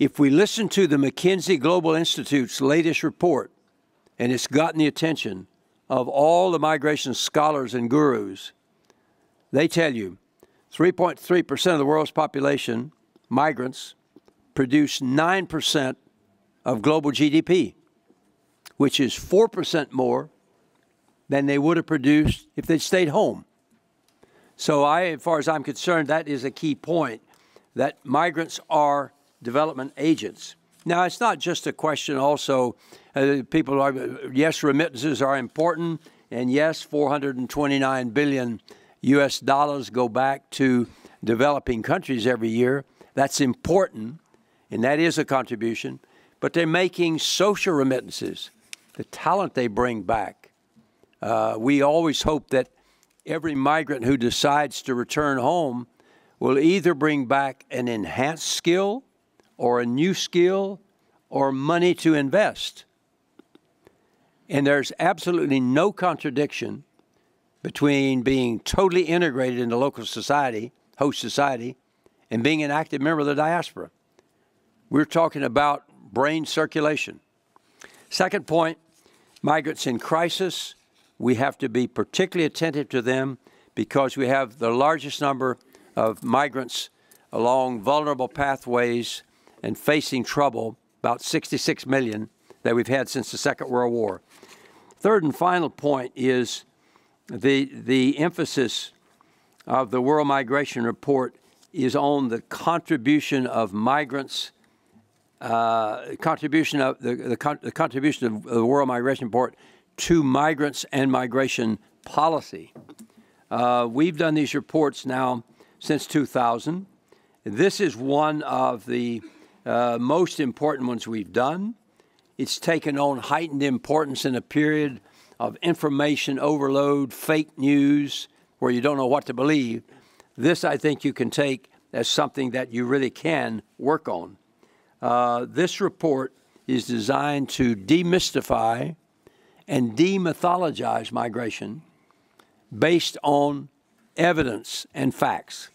If we listen to the McKinsey Global Institute's latest report, and it's gotten the attention of all the migration scholars and gurus, they tell you 3.3% of the world's population, migrants, produce 9% of global GDP, which is 4% more than they would have produced if they'd stayed home. So, I, as far as I'm concerned, that is a key point that migrants are development agents. Now, it's not just a question also, uh, people are, yes, remittances are important, and yes, 429 billion US dollars go back to developing countries every year. That's important, and that is a contribution, but they're making social remittances, the talent they bring back. Uh, we always hope that every migrant who decides to return home will either bring back an enhanced skill or a new skill or money to invest. And there's absolutely no contradiction between being totally integrated into local society, host society, and being an active member of the diaspora. We're talking about brain circulation. Second point migrants in crisis, we have to be particularly attentive to them because we have the largest number of migrants along vulnerable pathways and facing trouble, about 66 million that we've had since the Second World War. Third and final point is the, the emphasis of the World Migration Report is on the contribution of migrants, uh, contribution of the, the, con the contribution of the World Migration Report to migrants and migration policy. Uh, we've done these reports now since 2000. This is one of the uh, most important ones we've done. It's taken on heightened importance in a period of information overload, fake news, where you don't know what to believe. This, I think, you can take as something that you really can work on. Uh, this report is designed to demystify and demythologize migration based on evidence and facts.